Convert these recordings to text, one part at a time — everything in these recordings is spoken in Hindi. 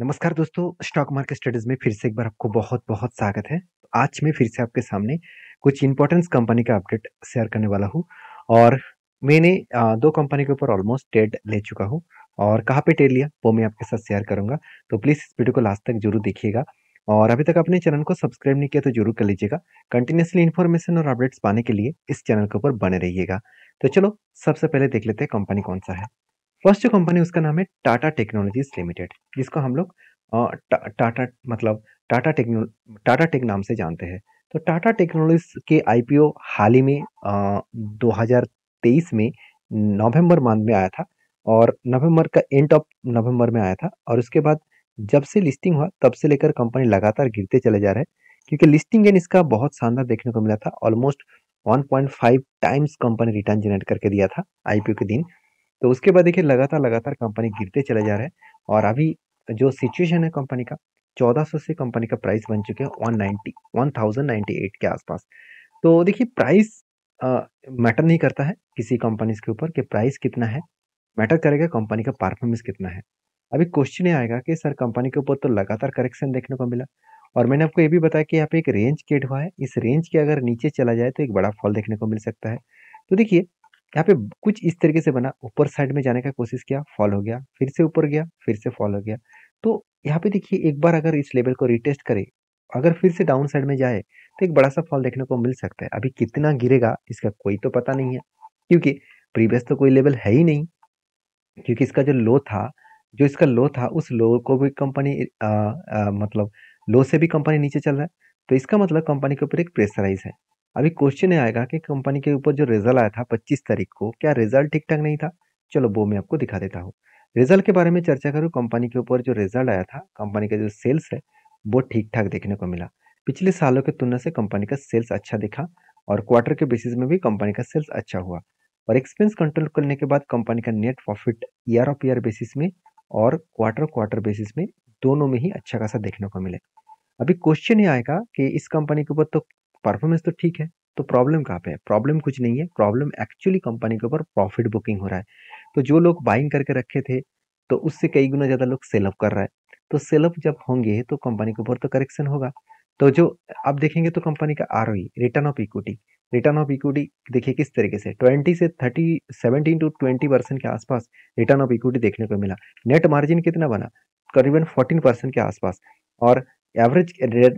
नमस्कार दोस्तों स्टॉक मार्केट स्टडीज में फिर से एक बार आपको बहुत बहुत स्वागत है आज मैं फिर से आपके सामने कुछ इंपॉर्टेंस कंपनी का अपडेट शेयर करने वाला हूँ और मैंने दो कंपनी के ऊपर ऑलमोस्ट टेड ले चुका हूँ और कहाँ पे टेड लिया वो मैं आपके साथ शेयर करूंगा तो प्लीज़ इस वीडियो को लास्ट तक जरूर देखिएगा और अभी तक अपने चैनल को सब्सक्राइब नहीं किया तो जरूर कर लीजिएगा कंटिन्यूसली इन्फॉर्मेशन और अपडेट्स पाने के लिए इस चैनल के ऊपर बने रहिएगा तो चलो सबसे पहले देख लेते हैं कंपनी कौन सा है फर्स्ट जो कंपनी उसका नाम है टाटा टेक्नोलॉजीज लिमिटेड जिसको हम लोग टाटा मतलब टाटा टेक्नो टाटा टेक नाम से जानते हैं तो टाटा टेक्नोलॉजीज के आईपीओ हाल ही में दो में नवंबर मंथ में आया था और नवंबर का एंड ऑफ नवंबर में आया था और उसके बाद जब से लिस्टिंग हुआ तब से लेकर कंपनी लगातार गिरते चले जा रहे हैं क्योंकि लिस्टिंग गेन इसका बहुत शानदार देखने को मिला था almost 1.5 times company return generate करके दिया था आईपीओ के दिन तो उसके बाद देखिए लगातार लगातार कंपनी गिरते चले जा रहे हैं और अभी जो सिचुएशन है कंपनी का 1400 से कंपनी का प्राइस बन चुके हैं 190 1098 के आसपास तो देखिए प्राइस मैटर नहीं करता है किसी कंपनीज के ऊपर कि प्राइस कितना है मैटर करेगा कंपनी का परफॉर्मेंस कितना है अभी क्वेश्चन ये आएगा कि सर कंपनी के ऊपर तो लगातार करेक्शन देखने को मिला और मैंने आपको ये भी बताया कि यहाँ पे एक रेंज क्रिएट हुआ है इस रेंज के अगर नीचे चला जाए तो एक बड़ा फॉल देखने को मिल सकता है तो देखिए यहाँ पे कुछ इस तरीके से बना ऊपर साइड में जाने का कोशिश किया फॉल हो गया फिर से ऊपर गया फिर से फॉल हो गया तो यहाँ पे देखिए एक बार अगर इस लेवल को रिटेस्ट करे अगर फिर से डाउन साइड में जाए तो एक बड़ा सा फॉल देखने को मिल सकता है अभी कितना गिरेगा इसका कोई तो पता नहीं है क्योंकि प्रीवियस तो कोई लेवल है ही नहीं क्योंकि इसका जो लो था जो इसका लो था उस लो को भी कंपनी मतलब लो से भी कंपनी नीचे चल रहा है तो इसका मतलब कंपनी के ऊपर एक प्रेशराइज है अभी क्वेश्चन ये आएगा कि कंपनी के ऊपर जो रिजल्ट आया था 25 तारीख को क्या रिजल्ट ठीक ठाक नहीं था चलो वो मैं आपको दिखा देता हूँ रिजल्ट के बारे में चर्चा करूँ कंपनी के ऊपर जो रिजल्ट आया था कंपनी का जो सेल्स है वो ठीक ठाक देखने को मिला पिछले सालों की तुलना से कंपनी का सेल्स अच्छा दिखा और क्वार्टर के बेसिस में भी कंपनी का सेल्स अच्छा हुआ और एक्सपेंस कंट्रोल करने के बाद कंपनी का net profit year of year basis में और क्वार्टर क्वार्टर बेसिस में दोनों में ही अच्छा खासा देखने को मिले अभी क्वेश्चन ये आएगा कि इस कंपनी के ऊपर तो परफॉर्मेंस तो ठीक है तो प्रॉब्लम कहाँ पे है प्रॉब्लम कुछ नहीं है प्रॉब्लम एक्चुअली कंपनी के ऊपर प्रॉफिट बुकिंग हो रहा है तो जो लोग बाइंग करके रखे थे तो उससे कई गुना ज़्यादा लोग सेलअप कर रहा है तो सेलअप जब होंगे तो कंपनी के ऊपर तो करेक्शन होगा तो जो आप देखेंगे तो कंपनी का आर return of equity return of equity देखिए किस तरीके से 20 से 30 17 टू 20 परसेंट के आसपास रिटर्न ऑफ इक्विटी देखने को मिला नेट मार्जिन कितना बना करीबन 14 परसेंट के आसपास और एवरेज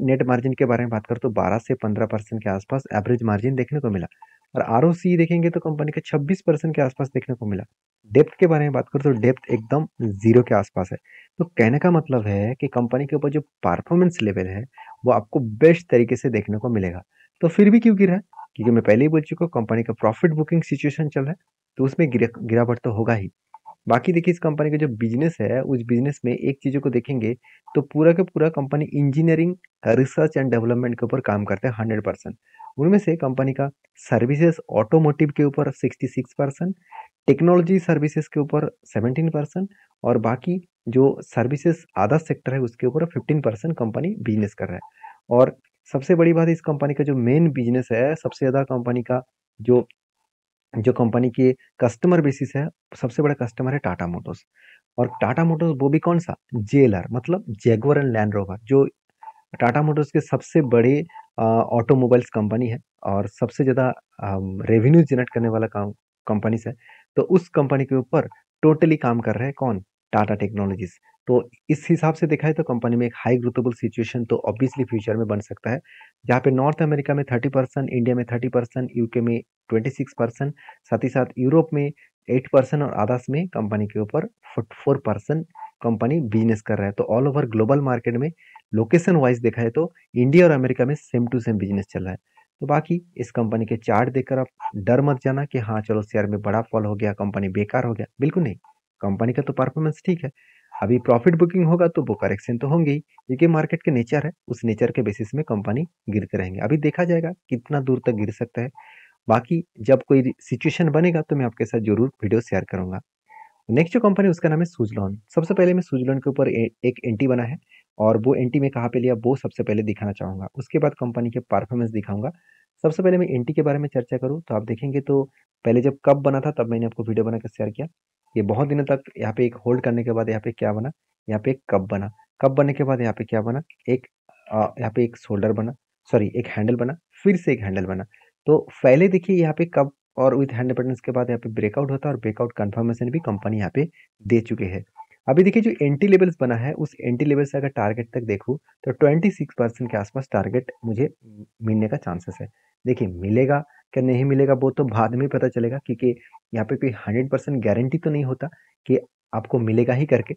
नेट मार्जिन के बारे में बात करें तो 12 से 15 परसेंट के आसपास एवरेज मार्जिन देखने को मिला और आर देखेंगे तो कंपनी के 26 परसेंट के आसपास देखने को मिला डेप्थ के बारे में बात करें तो डेप्थ एकदम जीरो के आसपास है तो कहने का मतलब है कि कंपनी के ऊपर जो परफॉर्मेंस लेवल है वो आपको बेस्ट तरीके से देखने को मिलेगा तो फिर भी क्यों गिरा है क्योंकि मैं पहले ही बोल चुका हूँ कंपनी का प्रॉफिट बुकिंग सिचुएशन चल रहा है तो उसमें गिरावट तो होगा ही बाकी देखिए इस कंपनी का जो बिजनेस है उस बिजनेस में एक चीज़ों को देखेंगे तो पूरा का पूरा company engineering research and development के ऊपर काम करते हैं हंड्रेड परसेंट उनमें से कंपनी का सर्विसेज ऑटोमोटिव के ऊपर sixty six percent technology services के ऊपर सेवेंटीन परसेंट और बाकी जो सर्विसेज आधा सेक्टर है उसके ऊपर फिफ्टीन परसेंट कंपनी बिजनेस कर रहा है और सबसे बड़ी बात इस कंपनी का जो मेन बिजनेस है सबसे ज़्यादा कंपनी का जो जो कंपनी की कस्टमर बेसिस है सबसे बड़ा कस्टमर है टाटा मोटर्स और टाटा मोटर्स वो भी कौन सा जे मतलब जेगवर एंड लैंड रोवर जो टाटा मोटर्स के सबसे बड़े ऑटोमोबाइल्स कंपनी है और सबसे ज़्यादा रेवेन्यू जनरेट करने वाला काम है तो उस कंपनी के ऊपर टोटली काम कर रहे हैं कौन टाटा टेक्नोलॉजीज तो इस हिसाब से देखा है तो कंपनी में एक हाई ग्रोथेबल सिचुएशन तो ऑब्वियसली फ्यूचर में बन सकता है जहाँ पे नॉर्थ अमेरिका में 30 परसेंट इंडिया में 30 परसेंट यूके में 26 परसेंट साथ ही साथ यूरोप में 8 परसेंट और आदास में कंपनी के ऊपर फोर परसेंट कंपनी बिजनेस कर रहा है तो ऑल ओवर ग्लोबल मार्केट में लोकेशन वाइज देखा है तो इंडिया और अमेरिका में सेम टू सेम बिजनेस चल रहा है तो बाकी इस कंपनी के चार्ट देखकर आप डर मत जाना कि हाँ चलो शेयर में बड़ा फॉल हो गया कंपनी बेकार हो गया बिल्कुल नहीं कंपनी का तो परफॉर्मेंस ठीक है अभी प्रॉफिट बुकिंग होगा तो वो करेक्शन तो होंगे ही क्योंकि मार्केट के नेचर है उस नेचर के बेसिस में कंपनी गिरते रहेंगे अभी देखा जाएगा कितना दूर तक गिर सकता है बाकी जब कोई सिचुएशन बनेगा तो मैं आपके साथ जरूर वीडियो शेयर करूंगा नेक्स्ट जो कंपनी उसका नाम है सुजलॉन सबसे पहले मैं सुजलॉन के ऊपर एक एंटी बना है और वो एंटी में कहाँ पे लिया वो सबसे पहले दिखाना चाहूँगा उसके बाद कंपनी के परफॉर्मेंस दिखाऊंगा सबसे पहले मैं एंटी के बारे में चर्चा करूँ तो आप देखेंगे तो पहले जब कब बना था तब मैंने आपको वीडियो बनाकर शेयर किया ये बहुत दिनों तक यहाँ पे एक होल्ड करने के बाद यहाँ पे क्या बना यहाँ पे एक कप बना कप बनने के बाद यहाँ पे क्या बना एक यहाँ पे एक शोल्डर बना सॉरी एक हैंडल बना फिर से एक हैंडल बना तो पहले देखिए यहाँ पे कप और विथ हैंड के बाद यहाँ पे ब्रेकआउट होता है और ब्रेकआउट कन्फर्मेशन भी कंपनी यहाँ पे दे चुके हैं अभी देखिए जो एंटी लेवल्स बना है उस एंटी लेवल से अगर टारगेट तक देखूँ तो ट्वेंटी सिक्स परसेंट के आसपास टारगेट मुझे मिलने का चांसेस है देखिए मिलेगा क्या नहीं मिलेगा वो तो बाद में पता चलेगा क्योंकि यहाँ पे कोई हंड्रेड परसेंट गारंटी तो नहीं होता कि आपको मिलेगा ही करके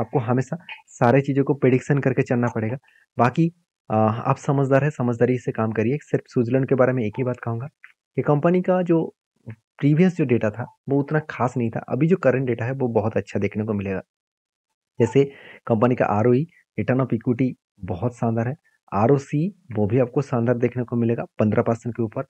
आपको हमेशा सारे चीज़ों को प्रिडिक्शन करके चलना पड़ेगा बाकी आप समझदार है समझदारी से काम करिए सिर्फ स्विजरलैंड के बारे में एक ही बात कहूँगा कि कंपनी का जो प्रीवियस जो डेटा था वो उतना खास नहीं था अभी जो करंट डेटा है वो बहुत अच्छा देखने को मिलेगा जैसे कंपनी का आर रिटर्न ऑफ इक्विटी बहुत शानदार है आर वो भी आपको शानदार देखने को मिलेगा पंद्रह परसेंट के ऊपर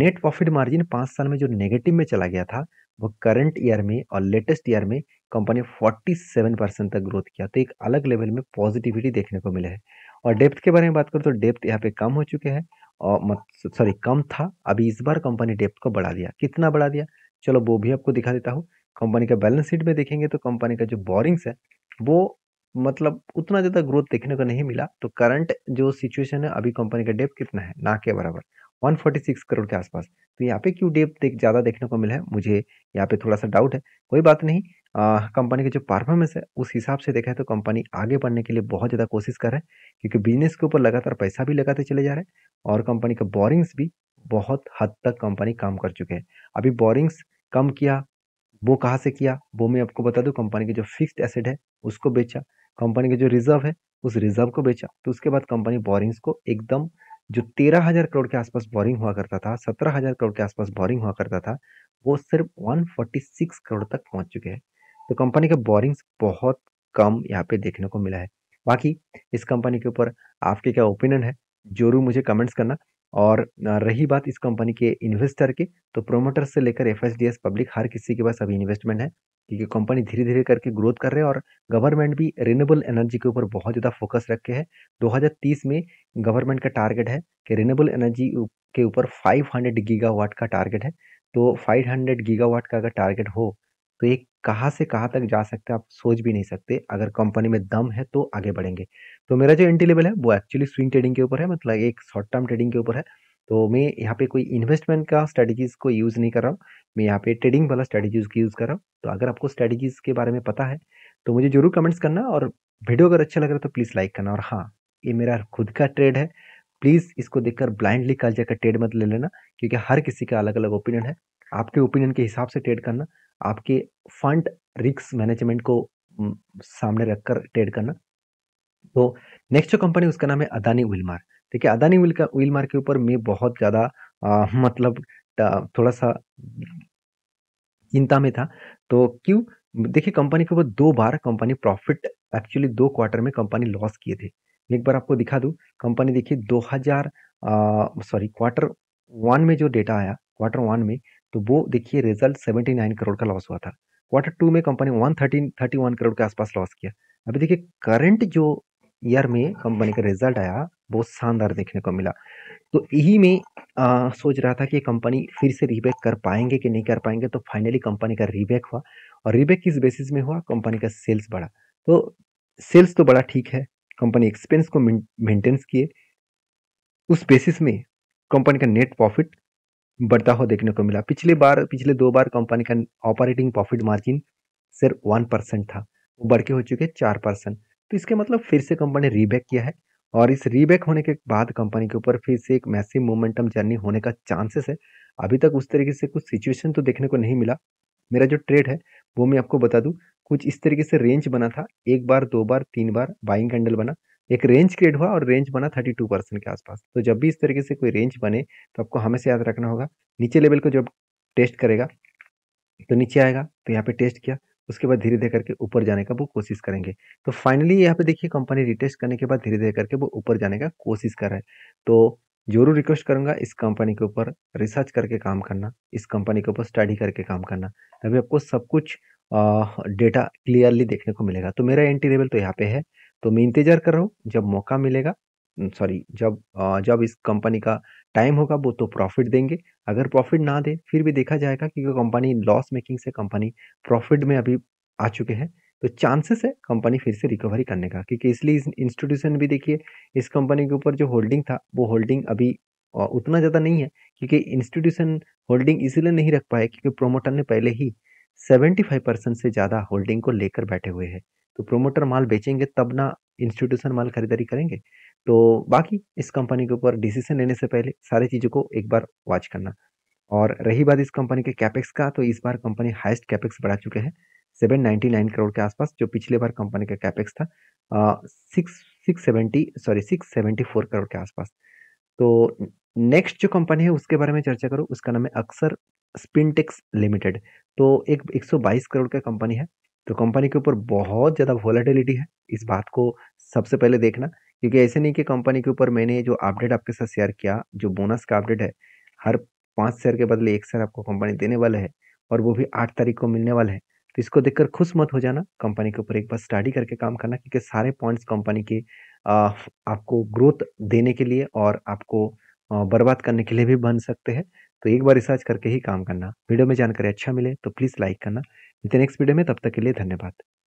नेट प्रॉफिट मार्जिन पाँच साल में जो नेगेटिव में चला गया था वो करंट ईयर में और लेटेस्ट ईयर में कंपनी 47 परसेंट तक ग्रोथ किया तो एक अलग लेवल में पॉजिटिविटी देखने को मिले है और डेप्थ के बारे में बात करूँ तो डेप्थ यहाँ पे कम हो चुके हैं और मत सॉरी कम था अभी इस बार कंपनी डेप्थ को बढ़ा दिया कितना बढ़ा दिया चलो वो भी आपको दिखा देता हूँ कंपनी का बैलेंस शीट में देखेंगे तो कंपनी का जो बोरिंग्स है वो मतलब उतना ज़्यादा ग्रोथ देखने को नहीं मिला तो करंट जो सिचुएशन है अभी कंपनी का डेप कितना है ना के बराबर 146 करोड़ के आसपास तो यहाँ पे क्यों डेप देख ज़्यादा देखने को मिला है मुझे यहाँ पे थोड़ा सा डाउट है कोई बात नहीं कंपनी के जो परफॉर्मेंस है उस हिसाब से देखा है तो कंपनी आगे बढ़ने के लिए बहुत ज़्यादा कोशिश कर रहे हैं क्योंकि बिजनेस के ऊपर लगातार पैसा भी लगाते चले जा रहे हैं और कंपनी का बोरिंग्स भी बहुत हद तक कंपनी काम कर चुके हैं अभी बोरिंग्स कम किया वो कहाँ से किया वो मैं आपको बता दूँ कंपनी के जो फिक्स्ड एसेट है उसको बेचा कंपनी के जो रिजर्व है उस रिजर्व को बेचा तो उसके बाद कंपनी बोरिंग्स को एकदम जो तेरह हजार करोड़ के आसपास बोरिंग हुआ करता था सत्रह हजार करोड़ के आसपास बोरिंग हुआ करता था वो सिर्फ वन फोर्टी सिक्स करोड़ तक पहुंच चुके हैं तो कंपनी के बोरिंग्स बहुत कम यहाँ पे देखने को मिला है बाकी इस कंपनी के ऊपर आपके क्या ओपिनियन है जरूर मुझे कमेंट्स करना और रही बात इस कंपनी के इन्वेस्टर की तो प्रोमोटर से लेकर एफ पब्लिक हर किसी के पास अभी इन्वेस्टमेंट है क्योंकि कंपनी धीरे धीरे करके ग्रोथ कर रहे हैं और गवर्नमेंट भी रिनेबल एनर्जी के ऊपर बहुत ज़्यादा फोकस रखे हैं 2030 में गवर्नमेंट का टारगेट है कि रिनेबल एनर्जी के ऊपर 500 गीगावाट का टारगेट है तो 500 गीगावाट का अगर टारगेट हो तो ये कहाँ से कहाँ तक जा सकते हैं आप सोच भी नहीं सकते अगर कंपनी में दम है तो आगे बढ़ेंगे तो मेरा जो एंट्री लेवल है वो एक्चुअली स्विंग ट्रेडिंग के ऊपर है मतलब एक शॉर्ट टर्म ट्रेडिंग के ऊपर है तो मैं यहाँ पे कोई इन्वेस्टमेंट का स्ट्रेटजीज को यूज़ नहीं कर रहा हूँ मैं यहाँ पे ट्रेडिंग वाला स्ट्रेटजीज को यूज़ कर रहा हूँ तो अगर आपको स्ट्रेटजीज के बारे में पता है तो मुझे जरूर कमेंट्स करना और वीडियो अगर अच्छा लग रहा है तो प्लीज़ लाइक करना और हाँ ये मेरा खुद का ट्रेड है प्लीज़ इसको देखकर ब्लाइंडली कल जाकर ट्रेड मत ले लेना क्योंकि हर किसी का अलग अलग ओपिनियन है आपके ओपिनियन के हिसाब से ट्रेड करना आपके फंड रिक्स मैनेजमेंट को सामने रखकर ट्रेड करना तो नेक्स्ट जो कंपनी उसका नाम है अदानी विलमार ठीक है अदानी विलमार के ऊपर मैं बहुत ज़्यादा मतलब थोड़ा सा चिंता में था तो क्यों देखिए कंपनी के ऊपर दो बार कंपनी प्रॉफिट एक्चुअली दो क्वार्टर में कंपनी लॉस किए थे एक बार आपको दिखा दूँ कंपनी देखिए 2000 सॉरी क्वार्टर वन में जो डेटा आया क्वार्टर वन में तो वो देखिए रिजल्ट 79 करोड़ का लॉस हुआ था क्वार्टर टू में company one thirteen thirty one crore के आसपास लॉस किया अभी देखिए करंट जो ईयर में कंपनी का रिजल्ट आया बहुत शानदार देखने को मिला तो यही में आ, सोच रहा था कि कंपनी फिर से रीबैक कर पाएंगे कि नहीं कर पाएंगे तो फाइनली कंपनी का रीबैक हुआ और रीबैक किस बेसिस में हुआ कंपनी का सेल्स बढ़ा तो सेल्स तो बड़ा ठीक है कंपनी एक्सपेंस को मेंटेन्स किए उस बेसिस में कंपनी का नेट प्रॉफिट बढ़ता हुआ देखने को मिला पिछले बार पिछले दो बार कंपनी का ऑपरेटिंग प्रॉफिट मार्जिन सिर्फ वन परसेंट था वो बढ़ के हो चुके चार परसेंट तो इसके मतलब फिर से कंपनी रीबैक किया है और इस रीबैक होने के बाद कंपनी के ऊपर फिर से एक मैसिव मोमेंटम जर्नी होने का चांसेस है अभी तक उस तरीके से कुछ सिचुएशन तो देखने को नहीं मिला मेरा जो ट्रेड है वो मैं आपको बता दूँ कुछ इस तरीके से रेंज बना था एक बार दो बार तीन बार बाइंग कैंडल बना एक रेंज क्रिएट हुआ और रेंज बना थर्टी टू परसेंट के आसपास तो जब भी इस तरीके से कोई रेंज बने तो आपको हमेशा याद रखना होगा नीचे लेवल को जब टेस्ट करेगा तो नीचे आएगा तो यहाँ पे टेस्ट किया उसके बाद धीरे धीरे करके ऊपर जाने का वो कोशिश करेंगे तो फाइनली यहाँ पे देखिए कंपनी रिटेस्ट करने के बाद धीरे धीरे करके वो ऊपर जाने का कोशिश कर रहा है तो जरूर रिक्वेस्ट करूंगा इस कंपनी के ऊपर रिसर्च करके काम करना इस कंपनी के ऊपर स्टडी करके काम करना तभी आपको सब कुछ डेटा क्लियरली देखने को मिलेगा तो मेरा एंट्री लेवल तो यहाँ पे है तो मैं इंतज़ार कर रहा हूँ जब मौका मिलेगा सॉरी जब जब इस कंपनी का टाइम होगा वो तो प्रॉफिट देंगे अगर प्रॉफिट ना दे फिर भी देखा जाएगा क्योंकि कंपनी लॉस मेकिंग से कंपनी प्रॉफिट में अभी आ चुके हैं तो चांसेस है कंपनी फिर से रिकवरी करने का क्योंकि इसलिए इस इंस्टीट्यूशन भी देखिए इस कंपनी के ऊपर जो होल्डिंग था वो होल्डिंग अभी उतना ज़्यादा नहीं है क्योंकि इंस्टीट्यूशन होल्डिंग इसीलिए नहीं रख पाए क्योंकि प्रोमोटर ने पहले ही सेवेंटी परसेंट से ज़्यादा होल्डिंग को लेकर बैठे हुए हैं तो प्रोमोटर माल बेचेंगे तब ना इंस्टीट्यूशन माल खरीदारी करेंगे तो बाकी इस कंपनी के ऊपर डिसीजन लेने से पहले सारी चीज़ों को एक बार वॉच करना और रही बात इस कंपनी के कैपेक्स का तो इस बार कंपनी हाइस्ट कैपेक्स बढ़ा चुके हैं सेवन नाइन करोड़ के आसपास जो पिछले बार कंपनी का कैपेक्स था six six seventy sorry six seventy four crore के आसपास तो नेक्स्ट जो कंपनी है उसके बारे में चर्चा करूँ उसका नाम है अक्सर स्पिनटेक्स लिमिटेड तो एक सौ बाईस करोड़ का कंपनी है तो कंपनी के ऊपर बहुत ज़्यादा वॉलेटिलिटी है इस बात को सबसे पहले देखना क्योंकि ऐसे नहीं कि कंपनी के ऊपर मैंने जो अपडेट आपके साथ शेयर किया जो बोनस का अपडेट है हर पाँच शेयर के बदले एक शेयर आपको कंपनी देने वाला है और वो भी आठ तारीख को मिलने वाला है तो इसको देखकर खुश मत हो जाना कंपनी के ऊपर एक बार स्टडी करके काम करना क्योंकि सारे पॉइंट्स कंपनी के आपको ग्रोथ देने के लिए और आपको बर्बाद करने के लिए भी बन सकते हैं तो एक बार रिसर्च करके ही काम करना वीडियो में जानकारी अच्छा मिले तो प्लीज़ लाइक करना मिलते नेक्स्ट वीडियो में तब तक के लिए धन्यवाद